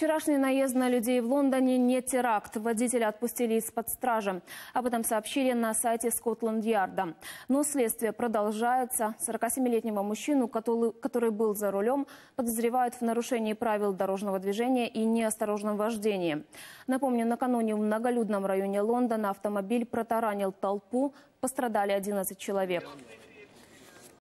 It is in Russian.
Вчерашний наезд на людей в Лондоне не теракт. Водителя отпустили из-под стражи. Об этом сообщили на сайте Скотланд-Ярда. Но следствие продолжается. 47-летнего мужчину, который, был за рулем, подозревают в нарушении правил дорожного движения и неосторожном вождении. Напомню, накануне в многолюдном районе Лондона автомобиль протаранил толпу. Пострадали 11 человек.